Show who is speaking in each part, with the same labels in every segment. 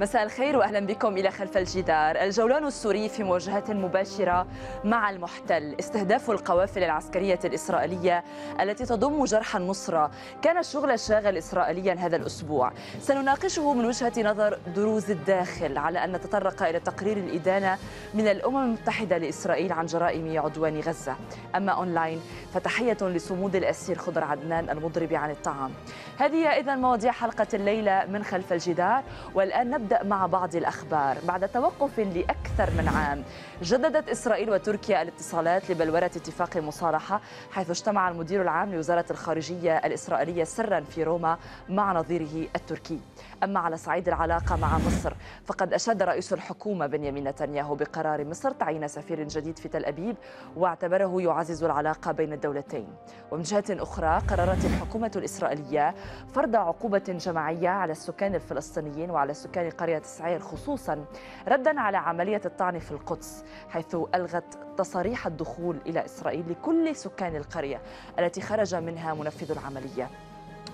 Speaker 1: مساء الخير واهلا بكم الى خلف الجدار، الجولان السوري في مواجهه مباشره مع المحتل، استهداف القوافل العسكريه الاسرائيليه التي تضم جرح النصره، كان الشغل الشاغل اسرائيليا هذا الاسبوع، سنناقشه من وجهه نظر دروز الداخل على ان نتطرق الى تقرير الادانه من الامم المتحده لاسرائيل عن جرائم عدوان غزه، اما اونلاين فتحيه لصمود الاسير خضر عدنان المضرب عن الطعام. هذه اذا مواضيع حلقه الليله من خلف الجدار والان نبدا نبدأ مع بعض الأخبار بعد توقف لأكثر من عام جددت إسرائيل وتركيا الاتصالات لبلورة اتفاق مصالحة حيث اجتمع المدير العام لوزارة الخارجية الإسرائيلية سرا في روما مع نظيره التركي أما على صعيد العلاقة مع مصر فقد أشاد رئيس الحكومة بنيامين نتنياهو بقرار مصر تعيين سفير جديد في تل أبيب واعتبره يعزز العلاقة بين الدولتين ومن جهة أخرى قررت الحكومة الإسرائيلية فرض عقوبة جماعية على السكان الفلسطينيين وعلى سكان قرية سعير خصوصا ردا على عملية الطعن في القدس حيث ألغت تصاريح الدخول إلى إسرائيل لكل سكان القرية التي خرج منها منفذ العملية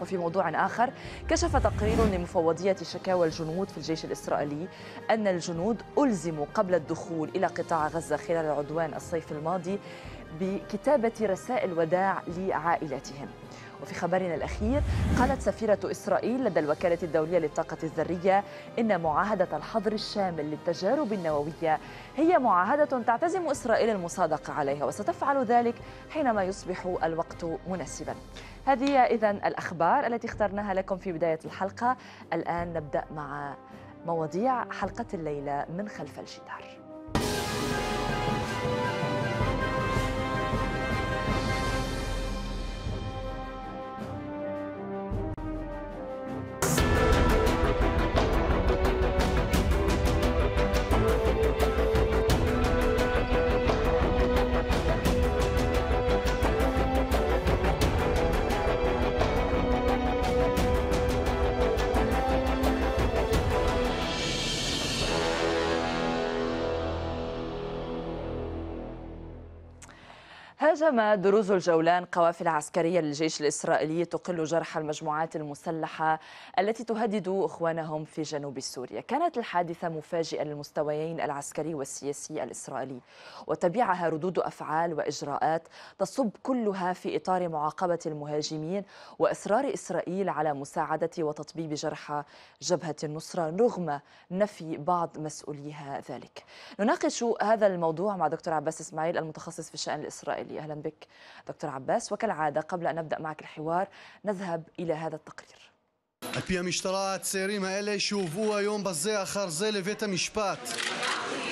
Speaker 1: وفي موضوع آخر كشف تقرير لمفوضية شكاوى الجنود في الجيش الإسرائيلي أن الجنود ألزموا قبل الدخول إلى قطاع غزة خلال عدوان الصيف الماضي بكتابة رسائل وداع لعائلاتهم وفي خبرنا الأخير قالت سفيرة إسرائيل لدى الوكالة الدولية للطاقة الذرية إن معاهدة الحظر الشامل للتجارب النووية هي معاهدة تعتزم إسرائيل المصادقة عليها وستفعل ذلك حينما يصبح الوقت مناسبا هذه هي إذا الأخبار التي اخترناها لكم في بداية الحلقة الآن نبدأ مع مواضيع حلقة الليلة من خلف الجدار أجرم دروز الجولان قوافل عسكرية للجيش الإسرائيلي تقل جرح المجموعات المسلحة التي تهدد إخوانهم في جنوب سوريا كانت الحادثة مفاجئة للمستويين العسكري والسياسي الإسرائيلي وتبعها ردود أفعال وإجراءات تصب كلها في إطار معاقبة المهاجمين وإصرار إسرائيل على مساعدة وتطبيب جرحى جبهة النصرة رغم نفي بعض مسؤوليها ذلك نناقش هذا الموضوع مع دكتور عباس إسماعيل المتخصص في الشأن الإسرائيلي أهلا أهلا بك دكتور عباس وكالعادة قبل أن نبدأ معك الحوار نذهب إلى هذا التقرير
Speaker 2: על פי המשטרה, הצעירים האלה שהובאו היום בזה אחר זה לבית המשפט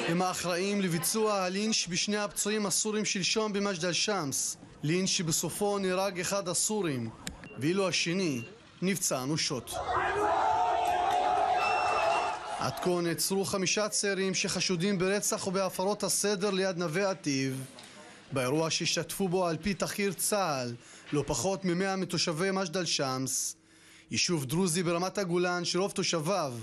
Speaker 2: הם האחראים לביצוע הלינץ' בשני הפצועים הסורים שלשום במג'ד אל-שמס לינץ' שבסופו נהרג אחד הסורים ואילו השני נפצע אנושות עד כה נעצרו חמישה צעירים שחשודים ברצח ובהפרות הסדר ליד נווה עתיב באירוע שהשתתפו בו על פי תחקיר צה"ל לא פחות מ-100 מתושבי מג'דל שמס, יישוב דרוזי ברמת הגולן שרוב תושביו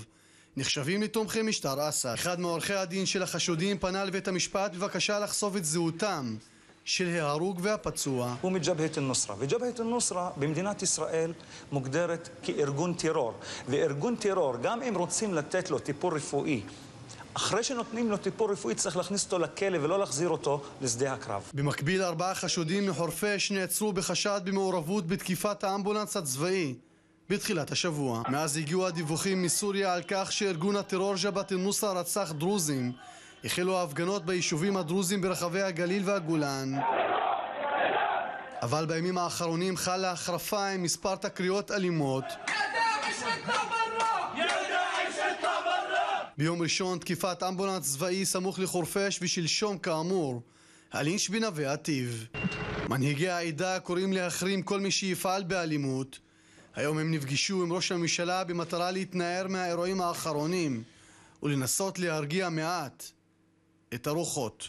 Speaker 2: נחשבים לתומכי משטר אסד. אחד מעורכי הדין של החשודים פנה לבית המשפט בבקשה לחשוף את זהותם של ההרוג והפצוע. הוא מג'בהת א-נוסרה, וג'בהת א-נוסרה במדינת ישראל מוגדרת כארגון טרור. וארגון טרור, גם אם רוצים לתת לו
Speaker 3: טיפול רפואי אחרי שנותנים לו טיפול רפואי צריך להכניס אותו לכלא ולא להחזיר אותו לשדה הקרב.
Speaker 2: במקביל ארבעה חשודים מחורפיש נעצרו בחשד במעורבות בתקיפת האמבולנס הצבאי בתחילת השבוע. מאז הגיעו הדיווחים מסוריה על כך שארגון הטרור ג'בת א נוסא רצח דרוזים. החלו ההפגנות ביישובים הדרוזים ברחבי הגליל והגולן. אבל בימים האחרונים חלה החרפה עם מספר תקריות אלימות. אתה ביום ראשון תקיפת אמבולנס צבאי סמוך לחורפיש ושלשום כאמור הלינץ' בנווה עתיב. מנהיגי העדה קוראים להחרים כל מי שיפעל באלימות. היום הם נפגשו עם ראש הממשלה במטרה להתנער מהאירועים האחרונים ולנסות להרגיע מעט את הרוחות.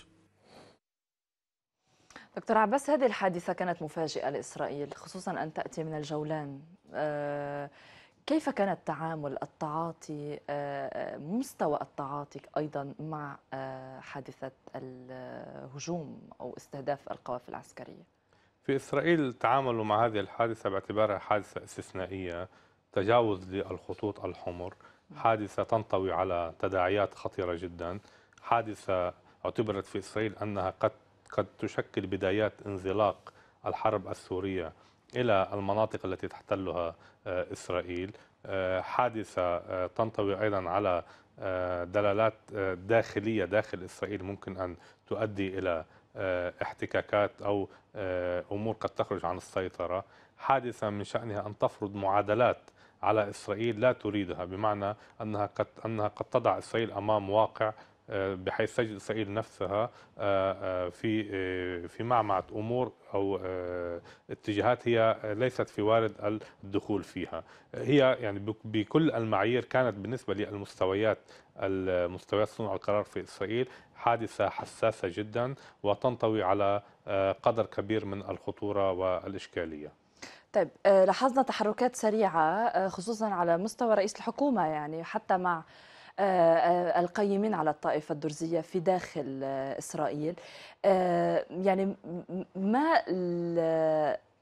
Speaker 1: دكتور عباس هذه الحادثة كانت مفاجئة لإسرائيل خصوصا أن تأتي من الجولان آه كيف كان التعامل التعاطي آه، آه، مستوى التعاطي أيضا مع آه، حادثة الهجوم أو استهداف القوافل العسكرية
Speaker 4: في إسرائيل تعاملوا مع هذه الحادثة باعتبارها حادثة استثنائية تجاوز للخطوط الحمر حادثة تنطوي على تداعيات خطيرة جدا حادثة اعتبرت في إسرائيل أنها قد قد تشكل بدايات انزلاق الحرب السورية إلى المناطق التي تحتلها آه، إسرائيل آه، حادثة آه، تنطوي أيضا على دلالات داخلية داخل إسرائيل ممكن أن تؤدي إلى احتكاكات أو أمور قد تخرج عن السيطرة حادثة من شأنها أن تفرض معادلات على إسرائيل لا تريدها بمعنى أنها قد, أنها قد تضع إسرائيل أمام واقع آه، بحيث تجد اسرائيل نفسها آه، آه، في في معمعة امور او اتجاهات هي ليست في وارد الدخول فيها هي يعني بكل المعايير كانت بالنسبه للمستويات المستويات صنع القرار في اسرائيل حادثه حساسه جدا وتنطوي على قدر كبير من الخطوره والاشكاليه
Speaker 1: طيب لاحظنا تحركات سريعة خصوصا على مستوى رئيس الحكومة يعني حتى مع آه، آه، القيمين على الطائفة الدرزية في داخل آه، إسرائيل يعني ما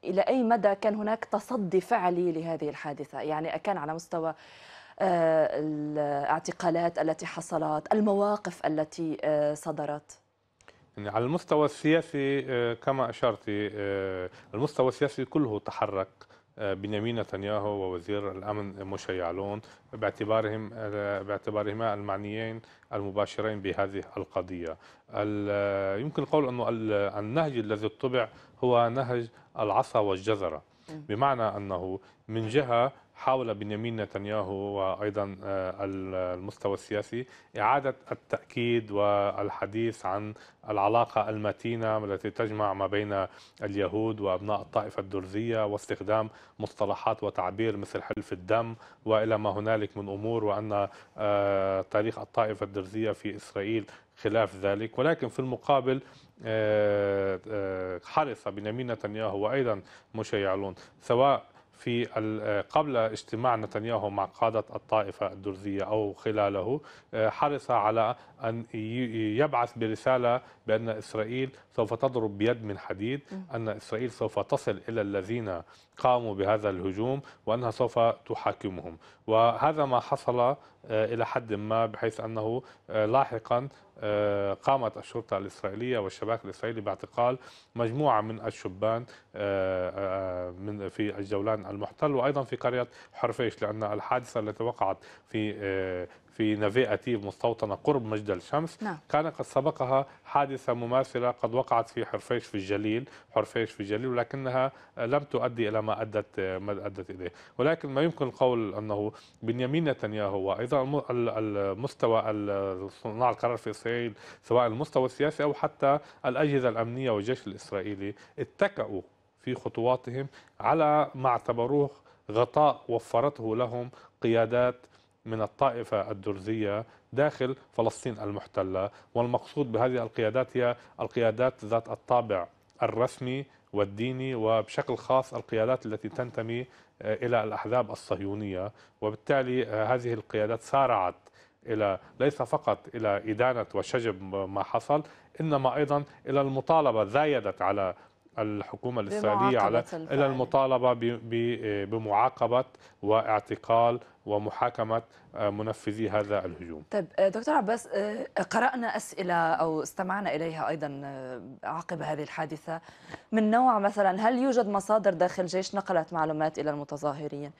Speaker 1: إلى أي مدى كان هناك تصدي فعلي لهذه الحادثة يعني كان على مستوى الاعتقالات التي حصلت المواقف التي صدرت
Speaker 4: يعني على المستوى السياسي كما أشرت المستوى السياسي كله تحرك بنيامين نتنياهو ووزير الامن موشا يعلون باعتبارهم باعتبارهما المعنيين المباشرين بهذه القضيه. يمكن القول انه النهج الذي اتبع هو نهج العصا والجزره بمعنى انه من جهه حاول بنيامين نتنياهو وايضا آه، المستوى السياسي اعاده التاكيد والحديث عن العلاقه المتينه التي تجمع ما بين اليهود وابناء الطائفه الدرزيه واستخدام مصطلحات وتعبير مثل حلف الدم والى ما هنالك من امور وان آه، تاريخ الطائفه الدرزيه في اسرائيل خلاف ذلك ولكن في المقابل آه، حرص بنيامين نتنياهو وايضا مشيعلون سواء في آه، قبل اجتماع نتنياهو مع قادة الطائفة الدرزية أو خلاله آه، حرص على أن يبعث برسالة بأن إسرائيل سوف تضرب بيد من حديد أن إسرائيل سوف تصل إلى الذين قاموا بهذا الهجوم وأنها سوف تحاكمهم وهذا ما حصل آه، إلى حد ما بحيث أنه آه، لاحقا آه، قامت الشرطة الإسرائيلية والشباك الإسرائيلي باعتقال مجموعة من الشبان من في الجولان المحتل وأيضا في قرية حرفيش لأن الحادثة التي وقعت في في نافي أتيف مستوطنة قرب مجد الشمس نعم. كان قد سبقها حادثة مماثلة قد وقعت في حرفيش في الجليل حرفيش في الجليل ولكنها لم تؤدي إلى ما أدت ما أدت إليه ولكن ما يمكن القول أنه بنيامين نتنياهو وأيضا المستوى صناع القرار في إسرائيل سواء المستوى السياسي أو حتى الأجهزة الأمنية والجيش الإسرائيلي اتكأوا في خطواتهم على ما اعتبروه غطاء وفرته لهم قيادات من الطائفة الدرزية داخل فلسطين المحتلة والمقصود بهذه القيادات هي القيادات ذات الطابع الرسمي والديني وبشكل خاص القيادات التي تنتمي آه، إلى الأحزاب الصهيونية وبالتالي آه، هذه القيادات سارعت إلى ليس فقط إلى إدانة وشجب ما حصل إنما أيضا إلى المطالبة زايدت على الحكومة الإسرائيلية على إلى المطالبة بمعاقبة واعتقال ومحاكمة منفذي هذا الهجوم
Speaker 1: طيب دكتور عباس آه، قرأنا أسئلة أو استمعنا إليها أيضا آه، عقب هذه الحادثة من نوع مثلا هل يوجد مصادر داخل الجيش نقلت معلومات إلى المتظاهرين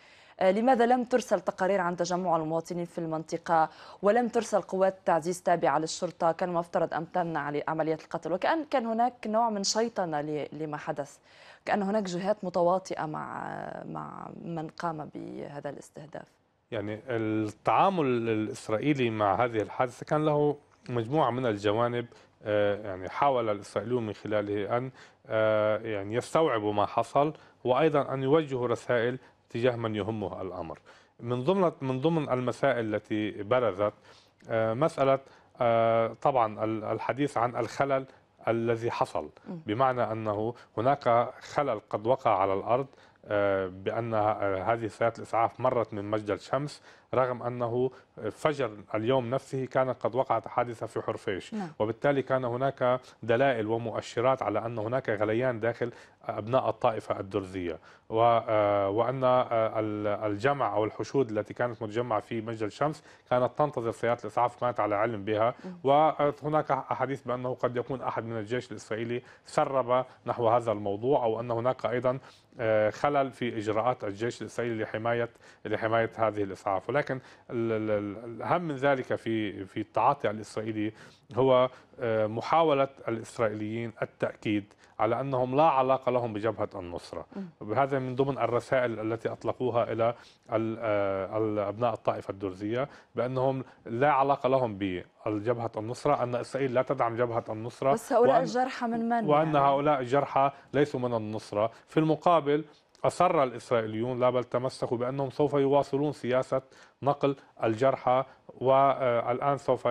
Speaker 1: آه، لماذا لم ترسل تقارير عن تجمع المواطنين في المنطقة ولم ترسل قوات تعزيز تابعة للشرطة كان مفترض أن تمنع عملية القتل وكأن كان هناك نوع من شيطنة لما حدث كأن هناك جهات متواطئة مع مع من قام بهذا الاستهداف
Speaker 4: يعني التعامل الإسرائيلي مع هذه الحادثة كان له مجموعة من الجوانب آه، يعني حاول الإسرائيليون من خلاله أن آه، يعني يستوعبوا ما حصل وأيضا أن يوجهوا رسائل تجاه من يهمه الامر. من ضمن من ضمن المسائل التي برزت آه، مساله آه، طبعا الحديث عن الخلل الذي حصل بمعنى انه هناك خلل قد وقع على الارض آه، بأن آه، هذه سيارة الإسعاف مرت من مجد الشمس رغم أنه فجر اليوم نفسه كانت قد وقعت حادثة في حرفيش نعم. وبالتالي كان هناك دلائل ومؤشرات على أن هناك غليان داخل أبناء الطائفة الدرزية آه، وأن الجمع أو الحشود التي كانت متجمعة في مجد الشمس كانت تنتظر سيارة الإسعاف كانت على علم بها نعم. وهناك أحاديث بأنه قد يكون أحد من الجيش الإسرائيلي سرب نحو هذا الموضوع أو أن هناك أيضا آه، خلل في اجراءات الجيش الاسرائيلي لحمايه لحمايه هذه الاسعاف، ولكن الاهم من ذلك في في التعاطي الاسرائيلي هو آه، محاولة الإسرائيليين التأكيد على أنهم لا علاقة لهم بجبهة النصرة وهذا من ضمن الرسائل التي أطلقوها إلى آه، أبناء الطائفة الدرزية بأنهم لا علاقة لهم بجبهة النصرة أن إسرائيل لا تدعم جبهة النصرة بس هؤلاء وأن الجرحى
Speaker 1: من من؟ وأن
Speaker 4: يعني؟ هؤلاء الجرحى ليسوا من النصرة في المقابل أصر الإسرائيليون لا بل تمسكوا بأنهم سوف يواصلون سياسة نقل الجرحى والان سوف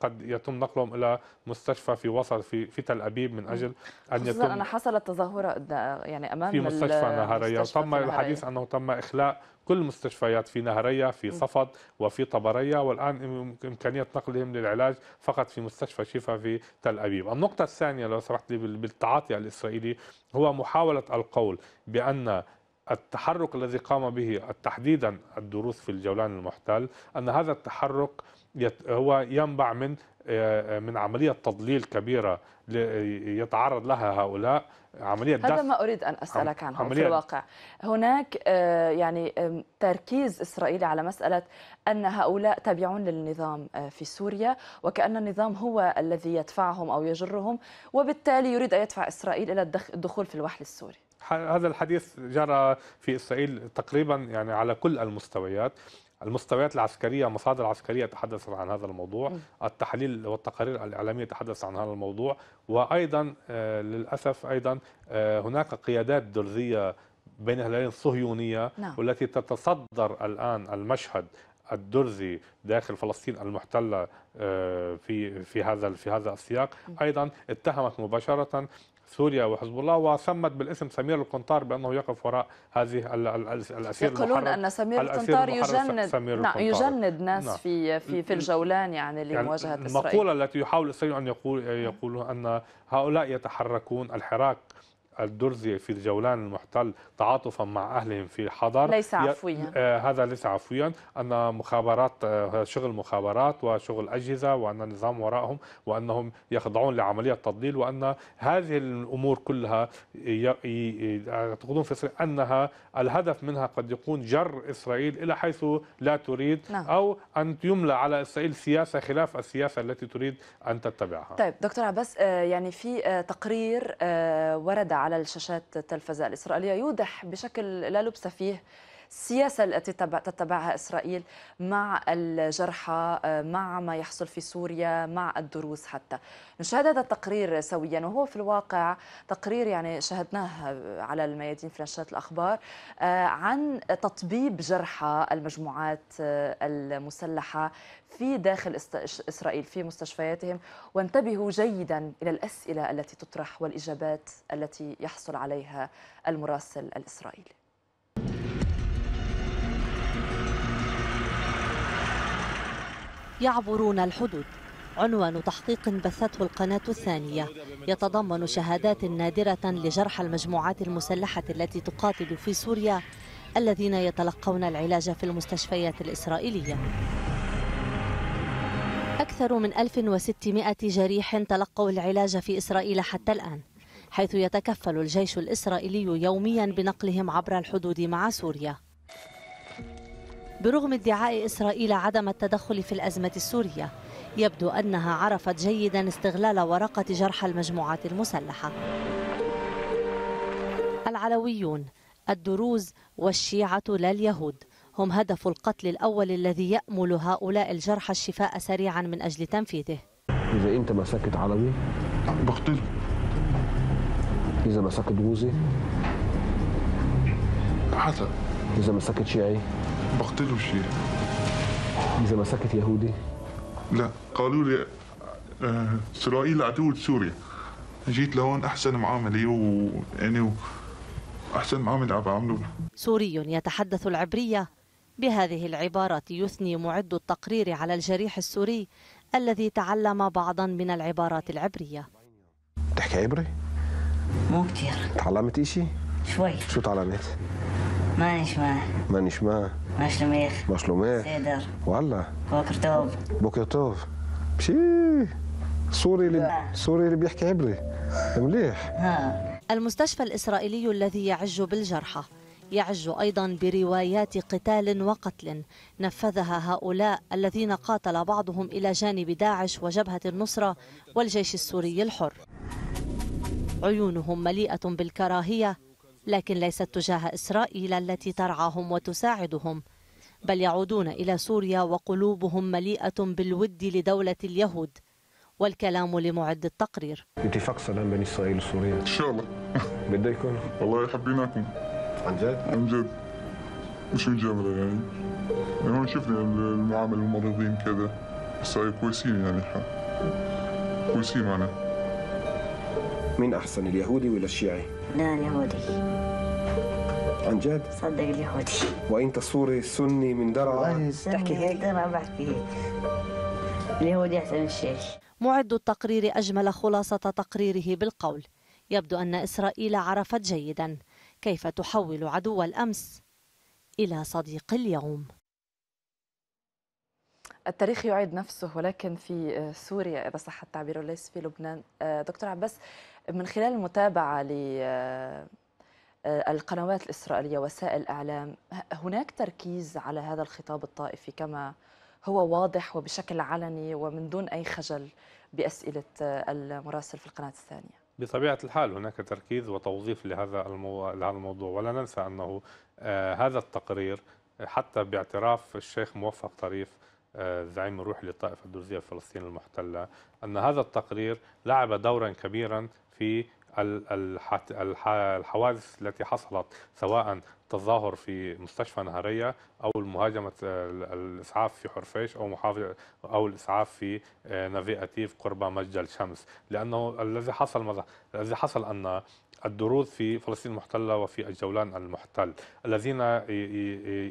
Speaker 4: قد يتم نقلهم الى مستشفى في وسط في, في تل ابيب من اجل ان يتم انا
Speaker 1: حصلت تظاهره يعني امام في مستشفى نهريه تم الحديث
Speaker 4: انه تم اخلاء كل المستشفيات في نهرية في صفد وفي طبرية والآن إمكانية نقلهم للعلاج فقط في مستشفى شفا في تل أبيب النقطة الثانية لو سمحت لي بالتعاطي الإسرائيلي هو محاولة القول بأن التحرك الذي قام به تحديدا الدروز في الجولان المحتل ان هذا التحرك هو ينبع من آه، من عملية تضليل كبيرة يتعرض لها هؤلاء عملية هذا ما
Speaker 1: أريد أن أسألك عنه في الواقع هناك آه، يعني تركيز إسرائيلي على مسألة أن هؤلاء تابعون للنظام آه، في سوريا وكأن النظام هو الذي يدفعهم أو يجرهم وبالتالي يريد أن يدفع إسرائيل إلى الدخول في الوحل السوري
Speaker 4: هذا الحديث جرى في إسرائيل تقريبا يعني على كل المستويات المستويات العسكرية مصادر عسكرية تحدثت عن هذا الموضوع التحليل والتقارير الإعلامية تحدث عن هذا الموضوع وأيضا آه، للأسف أيضا آه، هناك قيادات درزية بين هلالين صهيونية نعم. والتي تتصدر الآن المشهد الدرزي داخل فلسطين المحتله آه، في في هذا في هذا السياق ايضا اتهمت مباشره سوريا وحزب الله وسمت بالاسم سمير القنطار بانه يقف وراء هذه الاسير يقولون ان سمير القنطار يجند سمير نعم،, نعم يجند ناس نعم. في
Speaker 1: في في الجولان يعني, يعني لمواجهه يعني اسرائيل المقوله
Speaker 4: التي يحاول اسرائيل ان يقول يقولها ان هؤلاء يتحركون الحراك الدرزي في جولان المحتل تعاطفا مع أهلهم في حضر ليس عفويا آه، هذا ليس عفويا أن مخابرات آه، شغل مخابرات وشغل أجهزة وأن النظام وراءهم وأنهم يخضعون لعملية تضليل وأن هذه الأمور كلها يعتقدون في أنها الهدف منها قد يكون جر إسرائيل إلى حيث لا تريد نعم. أو أن يملى على إسرائيل سياسة خلاف السياسة التي تريد أن تتبعها
Speaker 1: طيب دكتور عباس آه، يعني في تقرير ورد على الشاشات التلفزة الإسرائيلية يوضح بشكل لا لبس فيه السياسة التي تتبعها إسرائيل مع الجرحى آه، مع ما يحصل في سوريا مع الدروس حتى نشاهد هذا التقرير سويا وهو في الواقع تقرير يعني شاهدناه آه، على الميادين في نشرات الأخبار آه، عن تطبيب جرحى المجموعات المسلحة في داخل إسرائيل في مستشفياتهم وانتبهوا جيدا إلى الأسئلة التي تطرح والإجابات التي يحصل عليها المراسل الإسرائيلي
Speaker 5: يعبرون الحدود عنوان تحقيق بثته القناة الثانية يتضمن شهادات نادرة لجرحى المجموعات المسلحة التي تقاتل في سوريا الذين يتلقون العلاج في المستشفيات الإسرائيلية أكثر من 1600 جريح تلقوا العلاج في إسرائيل حتى الآن حيث يتكفل الجيش الإسرائيلي يوميا بنقلهم عبر الحدود مع سوريا برغم ادعاء إسرائيل عدم التدخل في الأزمة السورية يبدو أنها عرفت جيدا استغلال ورقة جرح المجموعات المسلحة العلويون الدروز والشيعة لا اليهود هم هدف القتل الأول الذي يأمل هؤلاء الجرحى الشفاء سريعا من أجل تنفيذه
Speaker 6: إذا أنت مسكت علوي بقتل إذا مسكت دروزي حسب إذا مسكت شيعي بقتله شيء إذا مسكت يهودي؟
Speaker 5: لا قالوا لي آه إسرائيل عدو سوريا جيت لهون أحسن معاملة ويعني و... أحسن معاملة عم بعملوا سوري يتحدث العبرية بهذه العبارة يثني معد التقرير على الجريح السوري الذي تعلم بعضا من العبارات العبرية
Speaker 2: تحكي عبري؟
Speaker 6: مو كثير تعلمت إشي؟ شوي شو تعلمت؟ مانيش معه مانيش معه ما שלומך? ما שלומך? בסדר. וואלה. בוקר توب בוקר سوري اللي سوري اللي بيحكي عبري مليح
Speaker 5: المستشفى الإسرائيلي الذي يعج بالجرحى يعج أيضا بروايات قتال وقتل نفذها هؤلاء الذين قاتل بعضهم إلى جانب داعش وجبهة النصرة والجيش السوري الحر عيونهم مليئة بالكراهية لكن ليست تجاه إسرائيل التي ترعاهم وتساعدهم بل يعودون إلى سوريا وقلوبهم مليئة بالود لدولة اليهود والكلام لمعد التقرير
Speaker 6: اتفاق سلام بين اسرائيل
Speaker 7: وسوريا ان شاء الله بده يكون والله حبيناكم عن جد؟ عن جد مش مجامله يعني يعني هون شفنا المعامل المرضين كذا اسرائيل كويسين يعني الحال كويسين معنا مين
Speaker 6: احسن اليهودي ولا الشيعي؟
Speaker 7: لا يهودي
Speaker 6: عن جد؟ صدق اليهودي وانت سوري سني من درعا تحكي هيك؟ درعا بحكي هيك
Speaker 5: اليهودي احسن الشيخ معد التقرير اجمل خلاصه تقريره بالقول يبدو ان اسرائيل عرفت جيدا كيف تحول عدو الامس الى صديق اليوم
Speaker 1: التاريخ يعيد نفسه ولكن في آه، سوريا اذا صح التعبير وليس في لبنان آه، دكتور عباس من خلال المتابعة للقنوات آه، آه، الإسرائيلية وسائل الإعلام هناك تركيز على هذا الخطاب الطائفي كما هو واضح وبشكل علني ومن دون أي خجل بأسئلة آه، المراسل في القناة الثانية
Speaker 4: بطبيعة الحال هناك تركيز وتوظيف لهذا الموضوع, ولا ننسى أنه هذا التقرير حتى باعتراف الشيخ موفق طريف زعيم الروح للطائفة الدرزية الفلسطينية المحتلة أن هذا التقرير لعب دورا كبيرا في الحوادث التي حصلت سواء تظاهر في مستشفى نهرية أو المهاجمة الإسعاف في حرفيش أو محافظة أو الإسعاف في آه، نافي أتيف قرب مسجد الشمس لأنه الذي حصل ماذا؟ الذي حصل أن الدروز في فلسطين المحتلة وفي الجولان المحتل الذين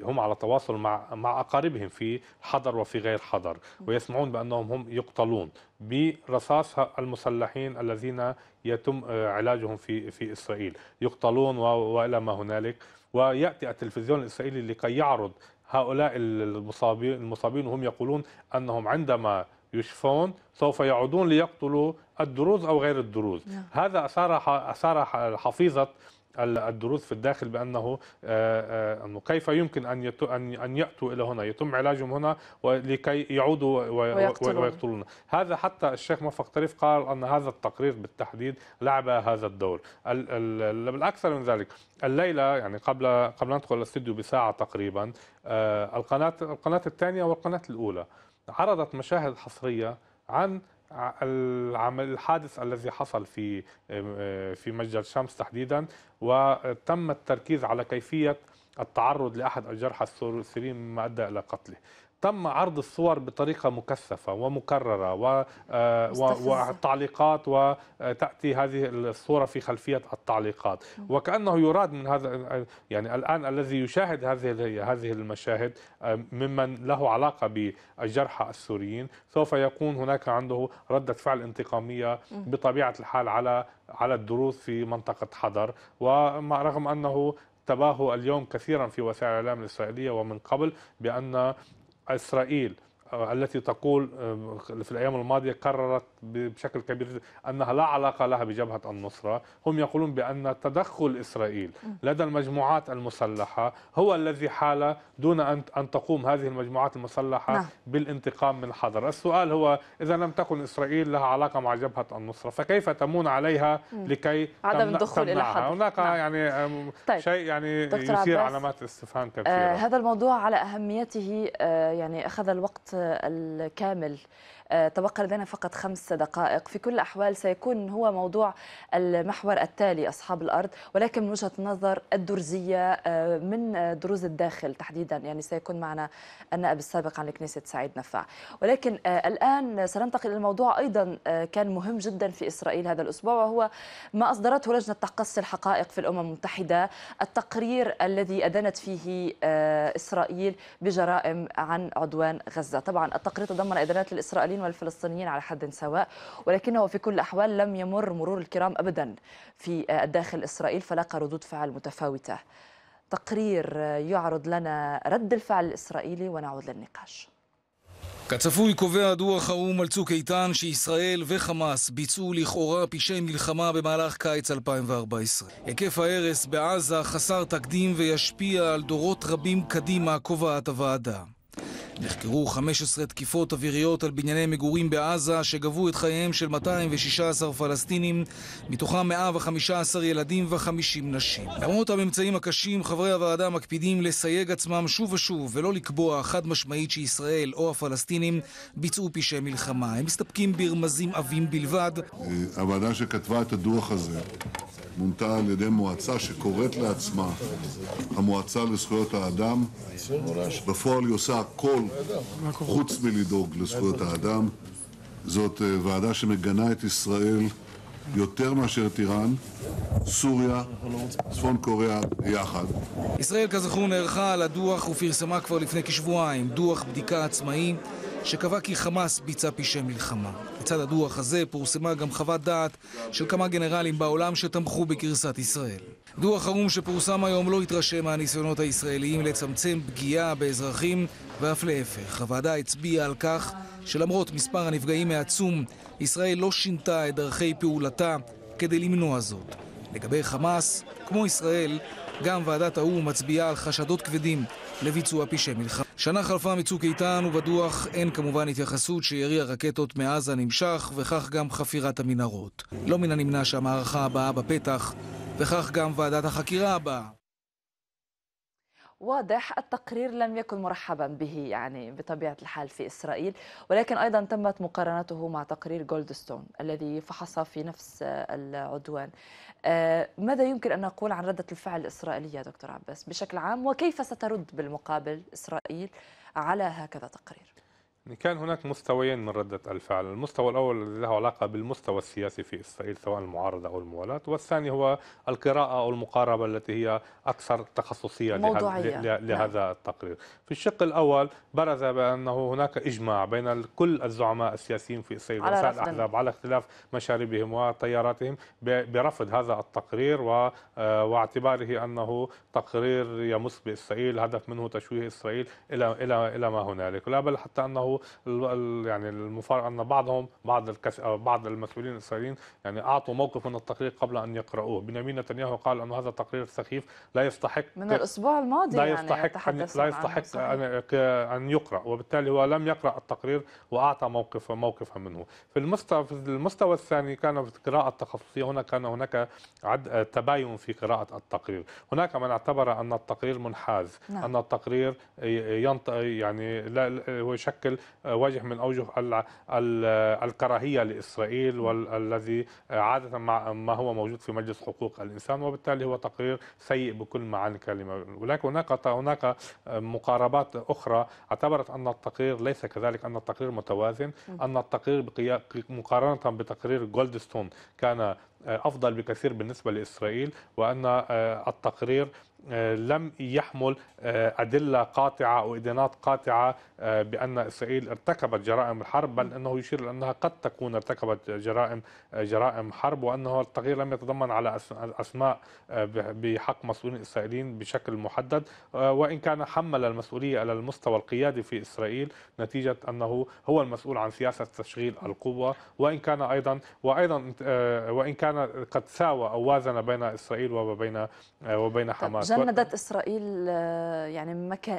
Speaker 4: هم على تواصل مع مع أقاربهم في حضر وفي غير حضر ويسمعون بأنهم هم يقتلون برصاص المسلحين الذين يتم آه، علاجهم في في إسرائيل يقتلون وإلى ما هنالك ويأتي التلفزيون الإسرائيلي لكي يعرض هؤلاء المصابين المصابين وهم يقولون أنهم عندما يشفون سوف يعودون ليقتلوا الدروز أو غير الدروز نعم. هذا أثار أثار حفيظة الدروز في الداخل بانه آه، آه، انه كيف يمكن ان ان ياتوا الى هنا يتم علاجهم هنا لكي يعودوا ويقتلون هذا حتى الشيخ موفق طريف قال ان هذا التقرير بالتحديد لعب هذا الدور بالاكثر من ذلك الليله يعني قبل قبل ان ندخل الاستديو بساعه تقريبا آه، القناه القناه الثانيه والقناه الاولى عرضت مشاهد حصريه عن الحادث الذي حصل في في مسجد شمس تحديدا وتم التركيز على كيفيه التعرض لاحد الجرحى السوريين مما ادى الى قتله تم عرض الصور بطريقه مكثفه ومكرره و آه، وتعليقات وتاتي هذه الصوره في خلفيه التعليقات وكانه يراد من هذا يعني الان الذي يشاهد هذه هذه المشاهد آه، ممن له علاقه بالجرحى السوريين سوف يكون هناك عنده رده فعل انتقاميه بطبيعه الحال على على الدروس في منطقه حضر ورغم انه تباهوا اليوم كثيرا في وسائل الاعلام الاسرائيليه ومن قبل بان إسرائيل آه، التي تقول آه، في الأيام الماضية قررت بشكل كبير أنها لا علاقة لها بجبهة النصرة هم يقولون بأن تدخل إسرائيل لدى المجموعات المسلحة هو الذي حال دون أن ان تقوم هذه المجموعات المسلحة نعم. بالانتقام من حضر، السؤال هو إذا لم تكن إسرائيل لها علاقة مع جبهة النصرة فكيف تمون عليها لكي عدم الدخول إلى حضر هناك نعم. يعني طيب. شيء يعني يثير علامات استفهام كثيرة آه هذا
Speaker 1: الموضوع على أهميته آه يعني أخذ الوقت آه، الكامل تبقى لدينا فقط خمس دقائق في كل الأحوال سيكون هو موضوع المحور التالي أصحاب الأرض ولكن من وجهة نظر الدرزية آه، من دروز الداخل تحديدا يعني سيكون معنا النائب السابق عن الكنيسة سعيد نفع ولكن آه، الآن سننتقل إلى موضوع أيضا آه، كان مهم جدا في إسرائيل هذا الأسبوع وهو ما أصدرته لجنة تقصي الحقائق في الأمم المتحدة التقرير الذي أدانت فيه إسرائيل بجرائم عن عدوان غزة طبعا التقرير تضمن إدانات للإسرائيليين والفلسطينيين على حد سواء ولكنه في كل الأحوال لم يمر مرور الكرام أبدا في الداخل آه، إسرائيل فلاقى ردود فعل متفاوتة تقرير آه، يعرض لنا رد الفعل الإسرائيلي ونعود للنقاش
Speaker 6: כצפוי קובע דוח האו"ם על צוק איתן שישראל וחמאס ביצעו לכאורה פשעי מלחמה במהלך קיץ 2014. היקף ההרס בעזה חסר תקדים וישפיע על דורות רבים קדימה, קובעת הוועדה. נחקרו 15 תקיפות אוויריות על בנייני מגורים בעזה שגבו את חייהם של 216 פלסטינים, מתוכם 115 ילדים ו-50 נשים. למרות הממצאים הקשים, חברי הוועדה מקפידים לסייג עצמם שוב ושוב ולא לקבוע חד משמעית שישראל או הפלסטינים ביצעו פשעי מלחמה. הם מסתפקים ברמזים עבים בלבד.
Speaker 3: אה, הוועדה שכתבה את הדוח הזה
Speaker 2: מונתה על ידי מועצה שקוראת לעצמה המועצה לזכויות האדם. בפועל היא עושה הכל חוץ מלדאוג לזכויות האדם. זאת אה, ועדה שמגנה את ישראל יותר מאשר את איראן, סוריה, צפון קוריאה יחד.
Speaker 6: ישראל כזכור נערכה על הדוח ופרסמה כבר לפני כשבועיים דוח בדיקה עצמאי שקבע כי חמאס ביצע פשעי מלחמה. לצד הדוח הזה פורסמה גם חוות דעת של כמה גנרלים בעולם שתמכו בגרסת ישראל. דוח האו"ם שפורסם היום לא התרשם מהניסיונות הישראליים לצמצם פגיעה באזרחים, ואף להפך. הוועדה הצביעה על כך שלמרות מספר הנפגעים העצום, ישראל לא שינתה את דרכי פעולתה כדי למנוע זאת. לגבי חמאס, כמו ישראל, גם ועדת האו"ם מצביעה על חשדות כבדים לביצוע פשעי מלחמה. שנה חלפה מצוק איתן ובדוח אין כמובן התייחסות שירי הרקטות מעזה נמשך וכך גם חפירת המנהרות. לא מן הנמנע שהמערכה הבאה בפתח וכך גם ועדת החקירה הבאה.
Speaker 1: واضح التقرير لم يكن مرحبا به يعني بطبيعة الحال في إسرائيل ولكن أيضا تمت مقارنته مع تقرير جولدستون الذي فحص في نفس العدوان آه، ماذا يمكن أن نقول عن ردة الفعل الإسرائيلية دكتور عباس بشكل عام وكيف سترد بالمقابل إسرائيل على هكذا تقرير
Speaker 4: يعني كان هناك مستويين من ردة الفعل المستوى الأول الذي له علاقة بالمستوى السياسي في إسرائيل سواء المعارضة أو الموالاة والثاني هو القراءة أو المقاربة التي هي أكثر تخصصية موضوعية. نعم. لهذا, نعم. التقرير في الشق الأول برز بأنه هناك إجماع بين كل الزعماء السياسيين في إسرائيل على الأحزاب على اختلاف مشاربهم وتياراتهم برفض هذا التقرير و... آه، واعتباره أنه تقرير يمس بإسرائيل هدف منه تشويه إسرائيل إلى إلى إلى ما هنالك لا بل حتى أنه يعني المفارقه ان بعضهم بعض الكس... بعض المسؤولين الاسرائيليين يعني اعطوا موقف من التقرير قبل ان يقرؤوه بنيامين نتنياهو قال انه هذا تقرير سخيف لا يستحق من الاسبوع الماضي لا يستحق يعني لا يستحق أن... ان يقرأ وبالتالي هو لم يقرأ التقرير واعطى موقف موقفا منه. في المستوى في المستوى الثاني كان في القراءة التخصصية هنا كان هناك عد... تباين في قراءة التقرير، هناك من اعتبر ان التقرير منحاز، نعم. ان التقرير ينط... يعني لا... هو يشكل آه، وجه من أوجه الكراهية لإسرائيل والذي عادة مع ما هو موجود في مجلس حقوق الإنسان وبالتالي هو تقرير سيء بكل معاني الكلمة ولكن هناك هناك مقاربات أخرى اعتبرت أن التقرير ليس كذلك أن التقرير متوازن أن التقرير مقارنة بتقرير جولدستون كان آه، افضل بكثير بالنسبه لاسرائيل وان آه، التقرير آه، لم يحمل آه، أدلة قاطعة أو إدانات قاطعة آه، بأن إسرائيل ارتكبت جرائم الحرب بل أنه يشير إلى أنها قد تكون ارتكبت جرائم جرائم حرب وأنه التغيير لم يتضمن على أسماء بحق مسؤولين إسرائيليين بشكل محدد وإن كان حمل المسؤولية على المستوى القيادي في إسرائيل نتيجة أنه هو المسؤول عن سياسة تشغيل القوة وإن كان أيضا وأيضا وإن كان قد ساوى أو وازن بين إسرائيل وبين وبين طيب، حماس جندت
Speaker 1: و... اسرائيل آه، يعني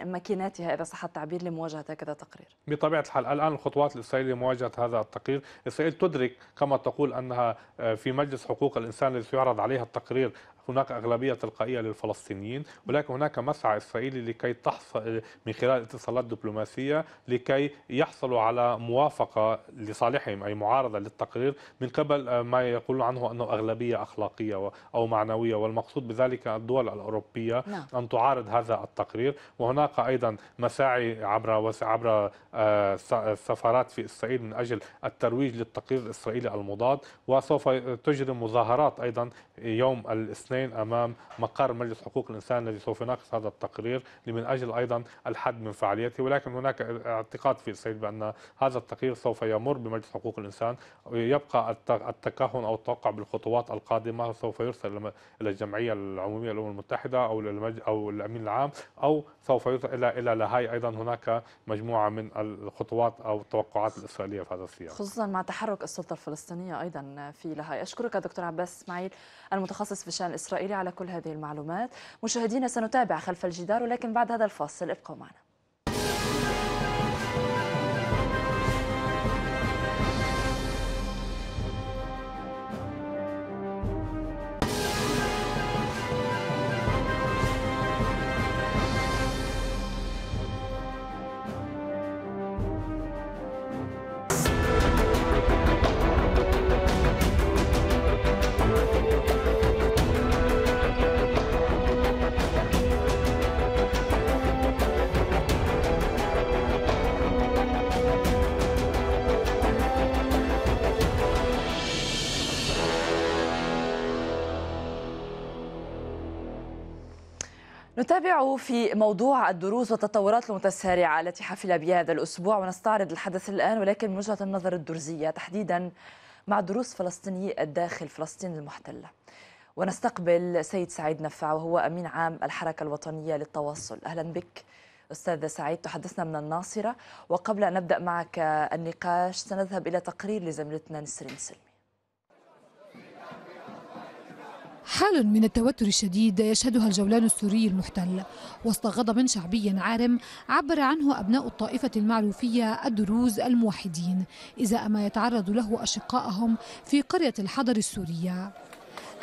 Speaker 1: ماكيناتها اذا صح التعبير لمواجهه هكذا تقرير.
Speaker 4: بطبيعه الحال الان الخطوات الاسرائيليه لمواجهه هذا التقرير، اسرائيل تدرك كما تقول انها آه، في مجلس حقوق الانسان الذي سيعرض عليها التقرير هناك أغلبية تلقائية للفلسطينيين ولكن هناك مسعى إسرائيلي لكي تحصل من خلال اتصالات دبلوماسية لكي يحصلوا على موافقة لصالحهم أي معارضة للتقرير من قبل آه، ما يقولون عنه أنه أغلبية أخلاقية أو معنوية والمقصود بذلك الدول الأوروبية نعم. أن تعارض هذا التقرير وهناك أيضا مساعي عبر عبر السفارات آه، في إسرائيل من أجل الترويج للتقرير الإسرائيلي المضاد وسوف تجري مظاهرات أيضا يوم الاثنين الاثنين امام مقر مجلس حقوق الانسان الذي سوف يناقش هذا التقرير من اجل ايضا الحد من فعاليته ولكن هناك اعتقاد في السيد بان هذا التقرير سوف يمر بمجلس حقوق الانسان يبقى التكهن او التوقع بالخطوات القادمه سوف يرسل الى الجمعيه العموميه للامم المتحده او او الامين العام او سوف يرسل الى الى لاهاي ايضا هناك مجموعه من الخطوات او التوقعات الاسرائيليه في هذا السياق خصوصا
Speaker 1: مع تحرك السلطه الفلسطينيه ايضا في لاهاي اشكرك دكتور عباس اسماعيل المتخصص في الشان الإسرائيلي على كل هذه المعلومات مشاهدينا سنتابع خلف الجدار ولكن بعد هذا الفاصل ابقوا معنا نتابع في موضوع الدروس والتطورات المتسارعة التي حفل بها هذا الأسبوع ونستعرض الحدث الآن ولكن من وجهة النظر الدرزية تحديدا مع دروس فلسطيني الداخل فلسطين المحتلة ونستقبل سيد سعيد نفع وهو أمين عام الحركة الوطنية للتواصل أهلا بك أستاذ سعيد تحدثنا من الناصرة وقبل أن نبدأ معك النقاش سنذهب إلى تقرير لزميلتنا نسرين سلمي
Speaker 7: حال من التوتر الشديد يشهدها الجولان السوري المحتل وسط غضب شعبي عارم عبر عنه أبناء الطائفة المعروفية الدروز الموحدين إذا ما يتعرض له أشقائهم في قرية الحضر السورية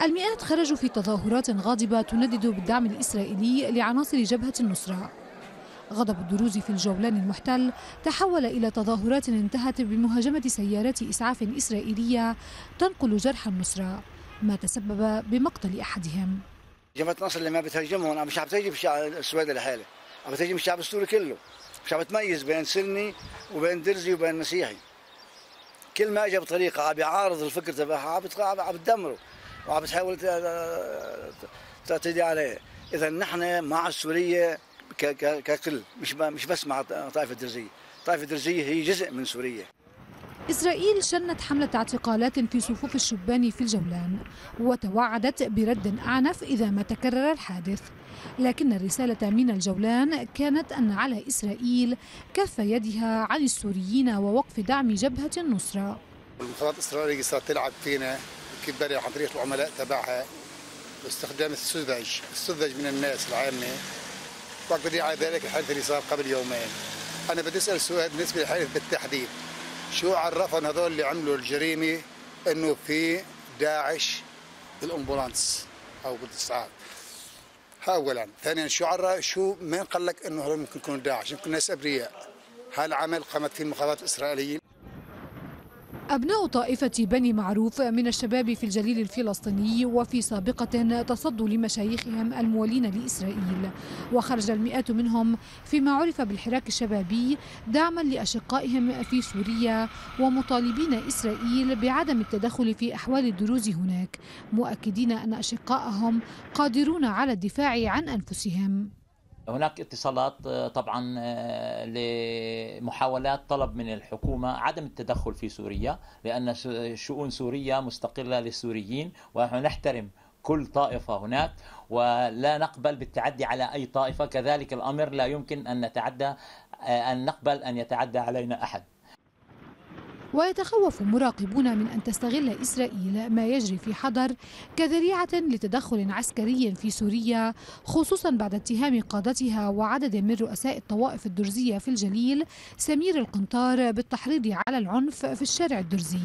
Speaker 7: المئات خرجوا في تظاهرات غاضبة تندد بالدعم الإسرائيلي لعناصر جبهة النصرة غضب الدروز في الجولان المحتل تحول إلى تظاهرات انتهت بمهاجمة سيارات إسعاف إسرائيلية تنقل جرحى النصرة ما تسبب بمقتل أحدهم
Speaker 3: جماعة نصر اللي ما بتهجمهم مش عم تهجم الشعب السويدي لحاله عم بتهجم الشعب السوري كله مش عم تميز بين سني وبين درزي وبين مسيحي كل ما اجى بطريقه عم يعارض الفكر تبعها عم بتدمره وعم بتحاول تعتدي عليه اذا نحن مع السوريه ككل مش مش بس مع الطائفه الدرزيه الطائفه الدرزيه هي جزء من سوريا
Speaker 7: إسرائيل شنت حملة اعتقالات في صفوف الشبان في الجولان وتوعدت برد أعنف إذا ما تكرر الحادث لكن الرسالة من الجولان كانت أن على إسرائيل كف يدها عن السوريين ووقف دعم جبهة النصرة
Speaker 2: المخابرات الإسرائيلية صارت تلعب فينا كباري عن طريق العملاء تبعها واستخدام السذج السذج من الناس العامة وأقدر على ذلك الحادث اللي صار قبل يومين أنا بدي أسأل سؤال بالنسبة للحادث بالتحديد شو عرفنا هذول اللي عملوا الجريمه انه في داعش بالامبولانس او بالاسعاف اولا ثانيا شو عرف شو مين قال لك انه هذول ممكن يكونوا داعش يمكن ناس ابرياء هالعمل قامت فيه المخابرات الاسرائيليه
Speaker 7: أبناء طائفة بني معروف من الشباب في الجليل الفلسطيني وفي سابقة تصدوا لمشايخهم الموالين لإسرائيل وخرج المئات منهم فيما عرف بالحراك الشبابي دعما لأشقائهم في سوريا ومطالبين إسرائيل بعدم التدخل في أحوال الدروز هناك مؤكدين أن أشقائهم قادرون على الدفاع عن أنفسهم
Speaker 1: هناك اتصالات آه، طبعا آه، لمحاولات طلب من الحكومة عدم التدخل في سوريا لأن شؤون سوريا مستقلة للسوريين ونحن نحترم كل طائفة هناك ولا نقبل بالتعدي على أي طائفة كذلك الأمر لا يمكن أن نتعدى آه، أن نقبل أن يتعدى علينا أحد
Speaker 7: ويتخوف مراقبون من أن تستغل إسرائيل ما يجري في حضر كذريعة لتدخل عسكري في سوريا خصوصا بعد اتهام قادتها وعدد من رؤساء الطوائف الدرزية في الجليل سمير القنطار بالتحريض على العنف في الشارع الدرزي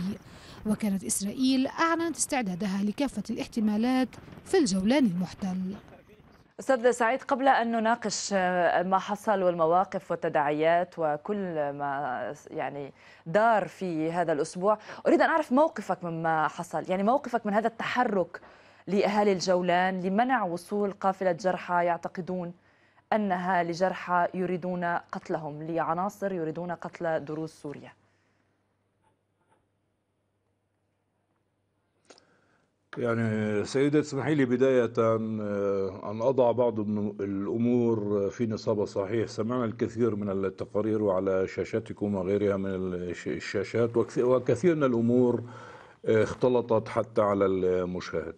Speaker 7: وكانت إسرائيل أعلنت استعدادها لكافة الاحتمالات في الجولان المحتل
Speaker 1: استاذ سعيد قبل ان نناقش آه، ما حصل والمواقف والتداعيات وكل ما يعني دار في هذا الاسبوع اريد ان اعرف موقفك مما حصل يعني موقفك من هذا التحرك لاهالي الجولان لمنع وصول قافله جرحى يعتقدون انها لجرحى يريدون قتلهم لعناصر يريدون قتل دروز سوريا
Speaker 3: يعني سيدة اسمحي لي بداية آه، أن أضع بعض الأمور آه، في نصابها صحيح سمعنا الكثير من التقارير وعلى شاشاتكم وغيرها من الشاشات وكثير من الأمور آه، اختلطت حتى على المشاهد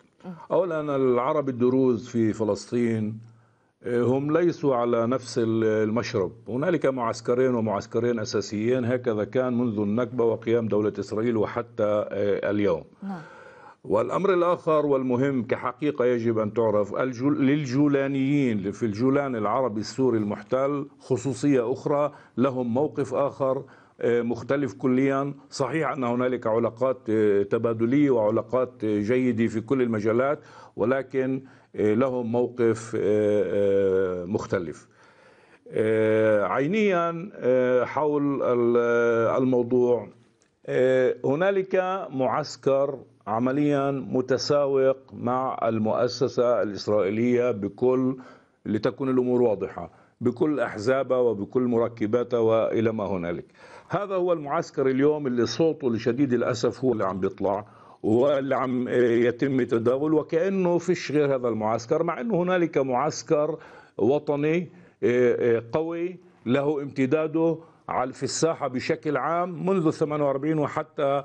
Speaker 3: أولا العرب الدروز في فلسطين هم ليسوا على نفس المشرب هنالك معسكرين ومعسكرين أساسيين هكذا كان منذ النكبة وقيام دولة إسرائيل وحتى اليوم نعم. والأمر الآخر والمهم كحقيقة يجب أن تعرف للجولانيين في الجولان العربي السوري المحتل خصوصية أخرى لهم موقف آخر آه، مختلف كليا صحيح أن هنالك علاقات آه، تبادلية وعلاقات آه، جيدة في كل المجالات ولكن لهم موقف مختلف عينيا حول الموضوع هنالك معسكر عمليا متساوق مع المؤسسة الإسرائيلية بكل لتكون الأمور واضحة بكل أحزابها وبكل مركباتها وإلى ما هنالك هذا هو المعسكر اليوم اللي صوته لشديد الأسف هو اللي عم بيطلع واللي عم يتم تداول وكأنه فيش غير هذا المعسكر مع أنه هنالك معسكر وطني آه، آه، قوي له امتداده في الساحة بشكل عام منذ 48 وحتى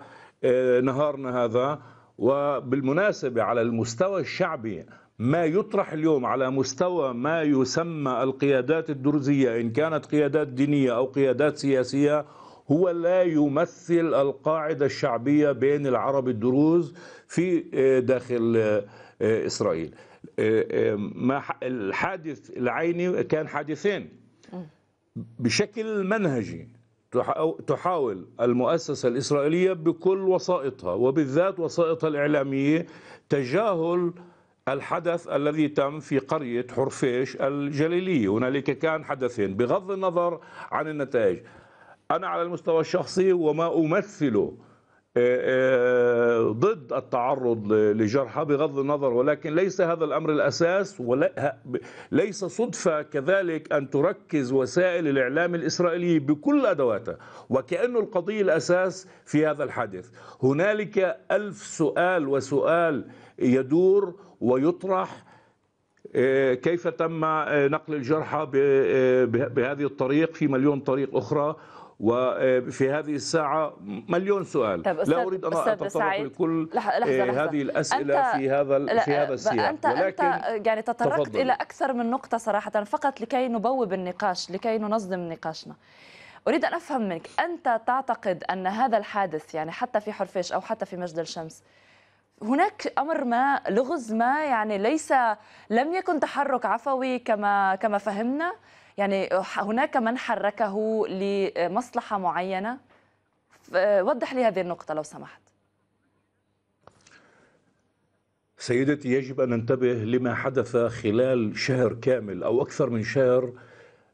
Speaker 3: نهارنا هذا وبالمناسبة على المستوى الشعبي ما يطرح اليوم على مستوى ما يسمى القيادات الدرزية إن كانت قيادات دينية أو قيادات سياسية هو لا يمثل القاعدة الشعبية بين العرب الدروز في آه، داخل آه، آه، إسرائيل ما الحادث العيني كان حادثين بشكل منهجي تحاول المؤسسة الإسرائيلية بكل وسائطها وبالذات وسائطها الإعلامية تجاهل الحدث الذي تم في قرية حرفيش الجليلية هنالك كان حدثين بغض النظر عن النتائج أنا على المستوى الشخصي وما أمثله آه، آه، ضد التعرض لجرحى بغض النظر ولكن ليس هذا الامر الاساس وليس صدفه كذلك ان تركز وسائل الاعلام الاسرائيلي بكل ادواتها وكانه القضيه الاساس في هذا الحدث هنالك ألف سؤال وسؤال يدور ويطرح آه، كيف تم نقل الجرحى بهذه الطريق في مليون طريق اخرى وفي هذه الساعة مليون سؤال طيب، لا أريد أن أتطرق لكل
Speaker 1: لحظة آه، لحظة. هذه الأسئلة في هذا في هذا السياق أنت ولكن أنت يعني تطرقت تفضل. إلى أكثر من نقطة صراحة فقط لكي نبوب النقاش لكي ننظم نقاشنا أريد أن أفهم منك أنت تعتقد أن هذا الحادث يعني حتى في حرفيش أو حتى في مجد الشمس هناك امر ما لغز ما يعني ليس لم يكن تحرك عفوي كما كما فهمنا يعني هناك من حركه لمصلحة معينة وضح لي هذه النقطة لو سمحت
Speaker 3: سيدتي يجب أن ننتبه لما حدث خلال شهر كامل أو أكثر من شهر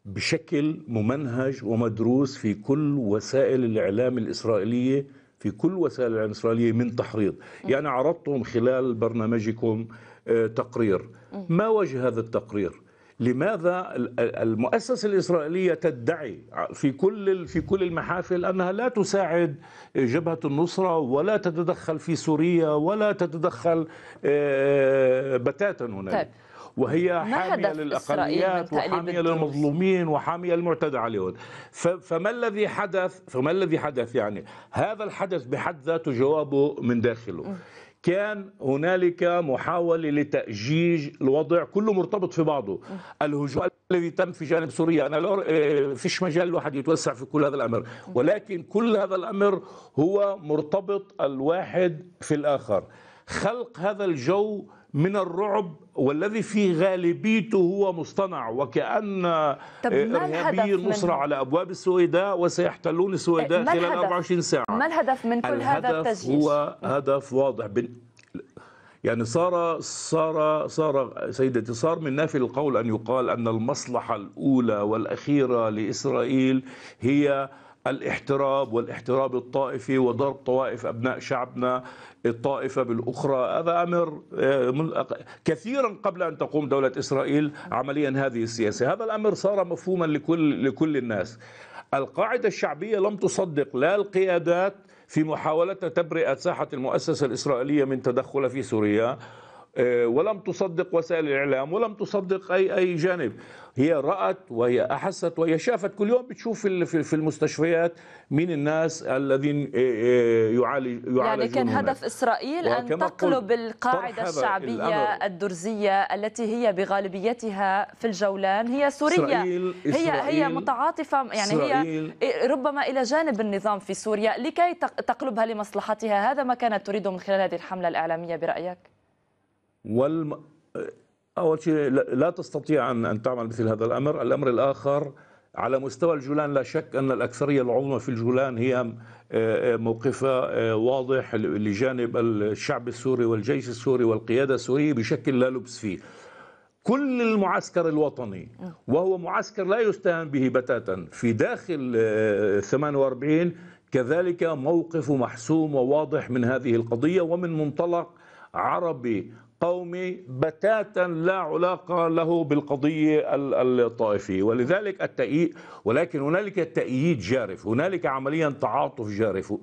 Speaker 3: بشكل ممنهج ومدروس في كل وسائل الإعلام الإسرائيلية في كل وسائل الإعلام الإسرائيلية من تحريض يعني عرضتم خلال برنامجكم آه، تقرير ما وجه هذا التقرير لماذا المؤسسه الاسرائيليه تدعي في كل في كل المحافل انها لا تساعد جبهه النصره ولا تتدخل في سوريا ولا تتدخل آه، بتاتا هناك طيب. وهي حامية للأقليات وحامية للمظلومين وحامية للمعتدى عليهم فما الذي حدث فما الذي حدث يعني هذا الحدث بحد ذاته جوابه من داخله كان هنالك محاولة لتأجيج الوضع كله مرتبط في بعضه الهجوم الذي تم في جانب سوريا أنا لا فيش مجال الواحد يتوسع في كل هذا الأمر ولكن كل هذا الأمر هو مرتبط الواحد في الآخر خلق هذا الجو من الرعب والذي في غالبيته هو مصطنع وكأن آه، إرهابيين مصر على أبواب السويداء وسيحتلون السويداء خلال 24 ساعة ما
Speaker 1: الهدف من كل هذا التسجيل؟ هو
Speaker 3: هدف واضح يعني صار صار صار سيدتي صار من نافي القول ان يقال ان المصلحه الاولى والاخيره لاسرائيل هي الاحتراب والاحتراب الطائفي وضرب طوائف ابناء شعبنا الطائفة بالأخرى هذا أمر آه، كثيرا قبل أن تقوم دولة إسرائيل عمليا هذه السياسة هذا الأمر صار مفهوما لكل, لكل الناس القاعدة الشعبية لم تصدق لا القيادات في محاولة تبرئة ساحة المؤسسة الإسرائيلية من تدخل في سوريا آه، ولم تصدق وسائل الإعلام ولم تصدق أي أي جانب هي رأت وهي أحست وهي شافت كل يوم بتشوف في المستشفيات من الناس الذين آه، آه، يعالج يعني كان هدف
Speaker 1: إسرائيل أن تقلب القاعدة الشعبية الدرزية التي هي بغالبيتها في الجولان هي سورية إسرائيل هي إسرائيل هي متعاطفة يعني إسرائيل هي ربما إلى جانب النظام في سوريا لكي تقلبها لمصلحتها هذا ما كانت تريده من خلال هذه الحملة الإعلامية برأيك؟
Speaker 3: والم... أول شيء لا تستطيع أن أن تعمل مثل هذا الأمر الأمر الآخر على مستوى الجولان لا شك أن الأكثرية العظمى في الجولان هي آه، آه، موقفها آه، واضح لجانب الشعب السوري والجيش السوري والقيادة السورية بشكل لا لبس فيه كل المعسكر الوطني وهو معسكر لا يستهان به بتاتا في داخل 48 كذلك موقف محسوم وواضح من هذه القضية ومن منطلق عربي قومي بتاتا لا علاقة له بالقضية الطائفية ولذلك التأييد ولكن هنالك تأييد جارف هنالك عمليا تعاطف جارف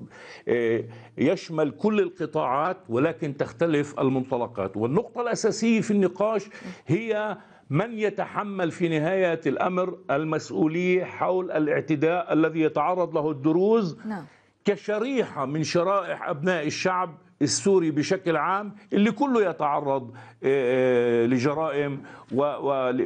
Speaker 3: إيه، يشمل كل القطاعات ولكن تختلف المنطلقات والنقطة الأساسية في النقاش هي من يتحمل في نهاية الأمر المسؤولية حول الاعتداء الذي يتعرض له الدروز نعم. كشريحة من شرائح أبناء الشعب السوري بشكل عام اللي كله يتعرض آه، آه، لجرائم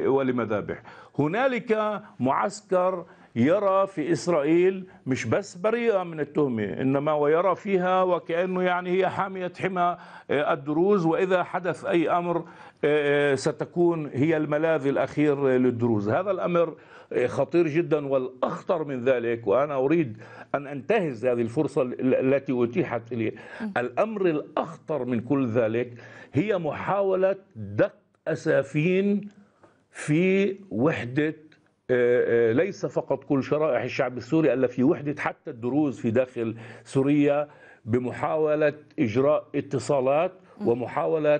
Speaker 3: ولمذابح هنالك معسكر يرى في إسرائيل مش بس بريئة من التهمة إنما ويرى فيها وكأنه يعني هي حامية حمى آه، الدروز وإذا حدث أي أمر آه، آه، ستكون هي الملاذ الأخير للدروز هذا الأمر آه، خطير جدا والأخطر من ذلك وأنا أريد أن أنتهز هذه الفرصة التي أتيحت لي الأمر الأخطر من كل ذلك هي محاولة دق أسافين في وحدة ليس فقط كل شرائح الشعب السوري ألا في وحدة حتى الدروز في داخل سوريا بمحاولة إجراء اتصالات ومحاولة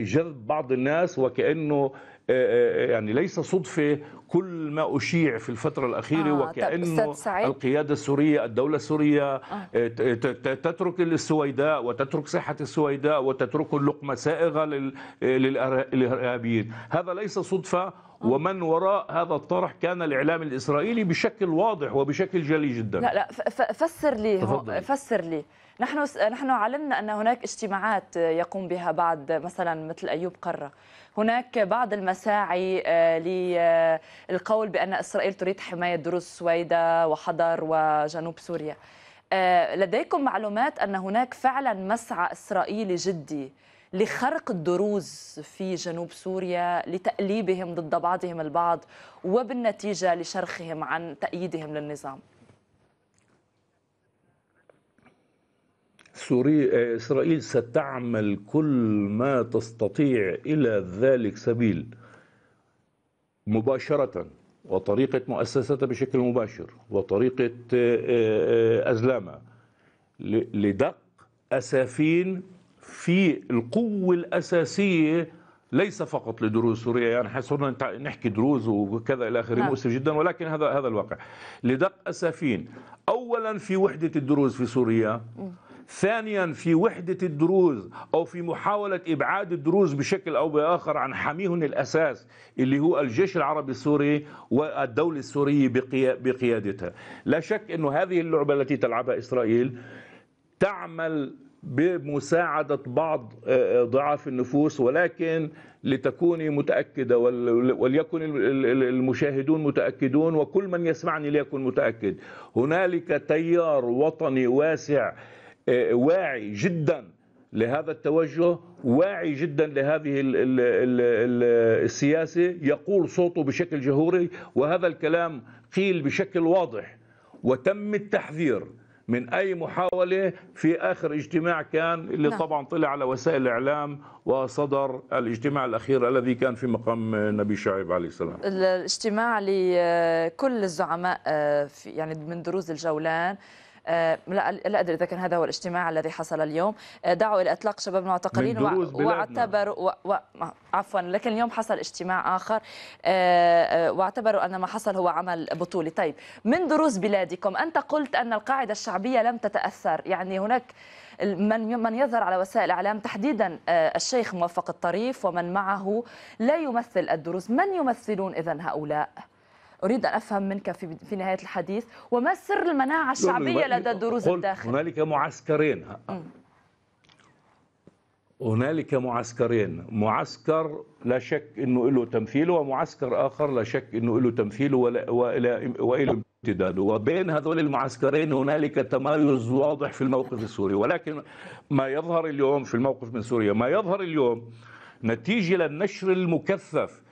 Speaker 3: جذب بعض الناس وكانه آه، آه، آه، يعني ليس صدفه كل ما اشيع في الفتره الاخيره آه وكانه القياده السوريه الدوله السوريه آه. تترك السويداء وتترك صحه السويداء وتترك اللقمه سائغه للارهابيين هذا ليس صدفه ومن وراء هذا الطرح كان الاعلام الاسرائيلي بشكل واضح وبشكل جلي جدا لا لا
Speaker 1: فسر لي فسر لي نحن نحن علمنا ان هناك اجتماعات يقوم بها بعض مثلا مثل ايوب قره هناك بعض المساعي آه، للقول بان اسرائيل تريد حمايه دروز السويداء وحضر وجنوب سوريا آه، لديكم معلومات ان هناك فعلا مسعى اسرائيلي جدي لخرق الدروز في جنوب سوريا لتأليبهم ضد بعضهم البعض وبالنتيجة لشرخهم عن تأييدهم للنظام
Speaker 3: سوري آه، إسرائيل ستعمل كل ما تستطيع إلى ذلك سبيل مباشرة وطريقة مؤسساتها بشكل مباشر وطريقة آه، آه، أزلامة لدق أسافين في القوة الأساسية ليس فقط لدروز سوريا يعني حصلنا نحكي دروز وكذا الى اخره نعم. مؤسف جدا ولكن هذا هذا الواقع لدق اسافين اولا في وحده الدروز في سوريا ثانيا في وحدة الدروز أو في محاولة إبعاد الدروز بشكل أو بآخر عن حميهم الأساس اللي هو الجيش العربي السوري والدولة السورية بقيادتها لا شك أن هذه اللعبة التي تلعبها إسرائيل تعمل بمساعدة بعض آه، آه، ضعاف النفوس ولكن لتكوني متأكدة وليكن المشاهدون متأكدون وكل من يسمعني ليكن متأكد هنالك تيار وطني واسع واعي جدا لهذا التوجه واعي جدا لهذه السياسة يقول صوته بشكل جهوري وهذا الكلام قيل بشكل واضح وتم التحذير من اي محاوله في اخر اجتماع كان اللي لا. نعم. طبعا طلع على وسائل الاعلام وصدر الاجتماع الاخير الذي كان في مقام نبي شعيب عليه السلام
Speaker 1: الاجتماع لكل الزعماء آه، يعني من دروز الجولان آه، لا ادري اذا كان هذا هو الاجتماع الذي حصل اليوم آه، دعوا الى اطلاق شباب المعتقلين واعتبروا و... و... عفوا لكن اليوم حصل اجتماع اخر آه، واعتبروا ان ما حصل هو عمل بطولي طيب من دروس بلادكم انت قلت ان القاعده الشعبيه لم تتاثر يعني هناك من من يظهر على وسائل الاعلام تحديدا الشيخ موفق الطريف ومن معه لا يمثل الدروس من يمثلون اذا هؤلاء أريد أن أفهم منك في, في نهاية الحديث وما سر المناعة الشعبية لدى الدروز الداخل
Speaker 3: هنالك معسكرين هنالك معسكرين معسكر لا شك انه له تمثيله ومعسكر اخر لا شك انه له تمثيله والى والى امتداده وبين هذول المعسكرين هنالك تمايز واضح في الموقف السوري ولكن ما يظهر اليوم في الموقف من سوريا ما يظهر اليوم نتيجه للنشر المكثف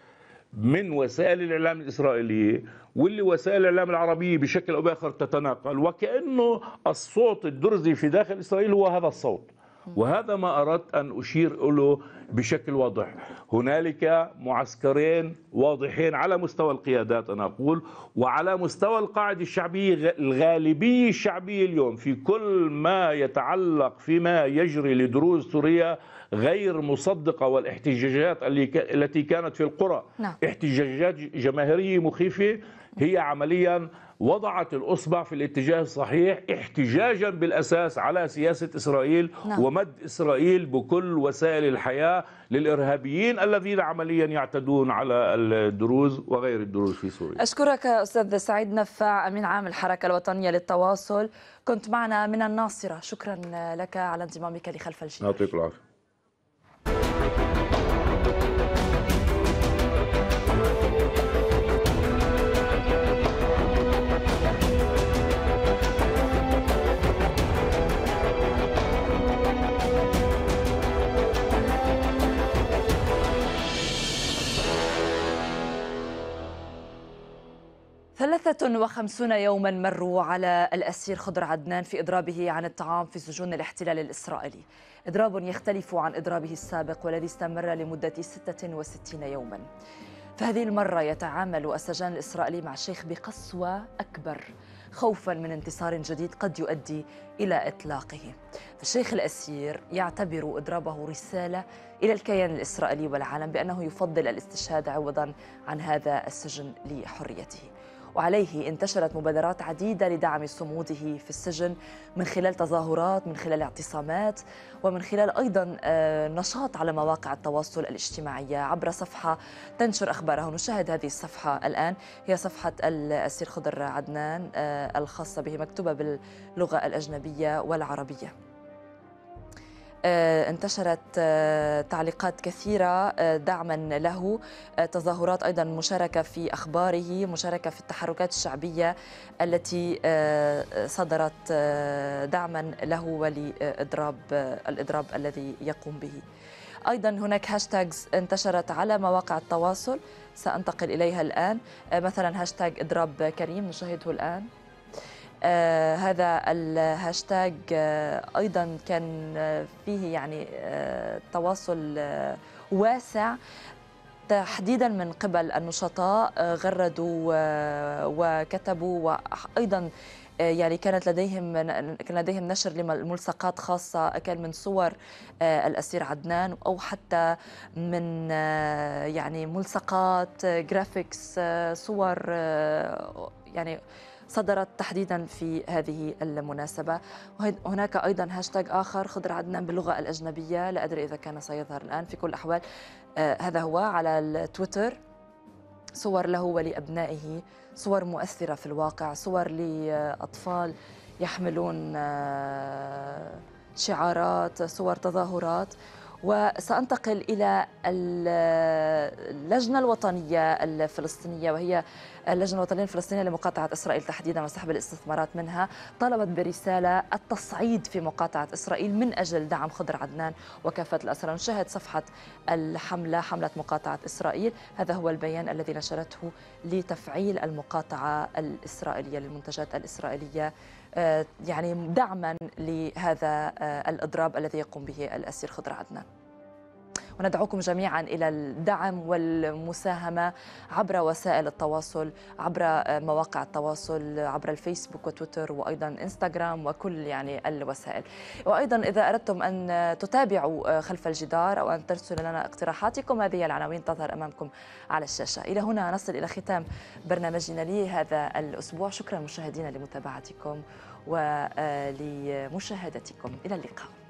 Speaker 3: من وسائل الإعلام الإسرائيلية واللي وسائل الإعلام العربية بشكل أو بآخر تتناقل وكأنه الصوت الدرزي في داخل إسرائيل هو هذا الصوت وهذا ما أردت أن أشير له بشكل واضح هنالك معسكرين واضحين على مستوى القيادات أنا أقول وعلى مستوى القاعدة الشعبية الغالبية الشعبية اليوم في كل ما يتعلق فيما يجري لدروز سوريا غير مصدقة والاحتجاجات التي كانت في القرى نعم. احتجاجات جماهيرية مخيفة هي عمليا وضعت الأصبع في الاتجاه الصحيح احتجاجا بالأساس على سياسة إسرائيل نعم. ومد إسرائيل بكل وسائل الحياة للإرهابيين الذين عمليا يعتدون على الدروز وغير الدروز في سوريا
Speaker 1: أشكرك أستاذ سعيد نفع أمين عام الحركة الوطنية للتواصل كنت معنا من الناصرة شكرا لك على انضمامك لخلف الجيل
Speaker 3: يعطيك العافية
Speaker 1: 53 يوما مروا على الأسير خضر عدنان في إضرابه عن الطعام في سجون الاحتلال الإسرائيلي إضراب يختلف عن إضرابه السابق والذي استمر لمدة 66 يوما فهذه المرة يتعامل السجان الإسرائيلي مع الشيخ بقسوة أكبر خوفا من انتصار جديد قد يؤدي إلى إطلاقه فالشيخ الأسير يعتبر إضرابه رسالة إلى الكيان الإسرائيلي والعالم بأنه يفضل الاستشهاد عوضا عن هذا السجن لحريته وعليه انتشرت مبادرات عديدة لدعم صموده في السجن من خلال تظاهرات من خلال اعتصامات ومن خلال أيضا آه، نشاط على مواقع التواصل الاجتماعية عبر صفحة تنشر أخبارها نشاهد هذه الصفحة الآن هي صفحة الأسير خضر عدنان آه، الخاصة به مكتوبة باللغة الأجنبية والعربية آه، انتشرت آه، تعليقات كثيرة آه، دعما له تظاهرات أيضا مشاركة في أخباره مشاركة في التحركات الشعبية التي صدرت دعما له ولإضراب الإضراب الذي يقوم به ايضا هناك هاشتاجز انتشرت على مواقع التواصل سانتقل اليها الان مثلا هاشتاج اضراب كريم نشاهده الان آه، هذا الهاشتاج آه، ايضا كان آه، فيه يعني تواصل واسع تحديدا من قبل النشطاء غردوا وكتبوا وايضا يعني كانت لديهم كان لديهم نشر لملصقات خاصة كان من صور الأسير عدنان أو حتى من يعني ملصقات جرافيكس صور يعني صدرت تحديدا في هذه المناسبة وهناك أيضا هاشتاج آخر خضر عدنان باللغة الأجنبية لا أدري إذا كان سيظهر الآن في كل الأحوال آه، هذا هو على التويتر صور له ولأبنائه صور مؤثرة في الواقع صور لأطفال يحملون آه، شعارات صور تظاهرات وسأنتقل إلى اللجنة الوطنية الفلسطينية وهي اللجنة الوطنية الفلسطينية لمقاطعة إسرائيل تحديدا وسحب الاستثمارات منها طلبت برسالة التصعيد في مقاطعة إسرائيل من أجل دعم خضر عدنان وكافة الأسرى نشاهد صفحة الحملة حملة مقاطعة إسرائيل هذا هو البيان الذي نشرته لتفعيل المقاطعة الإسرائيلية للمنتجات الإسرائيلية آه، يعني دعما لهذا آه، الإضراب الذي يقوم به الأسير خضر عدنان وندعوكم جميعا إلى الدعم والمساهمة عبر وسائل التواصل عبر آه، مواقع التواصل عبر الفيسبوك وتويتر وأيضا إنستغرام وكل يعني الوسائل وأيضا إذا أردتم أن تتابعوا آه، خلف الجدار أو أن ترسلوا لنا اقتراحاتكم هذه العناوين تظهر أمامكم على الشاشة إلى هنا نصل إلى ختام برنامجنا لهذا الأسبوع شكرا مشاهدينا لمتابعتكم ولمشاهدتكم آه، إلى اللقاء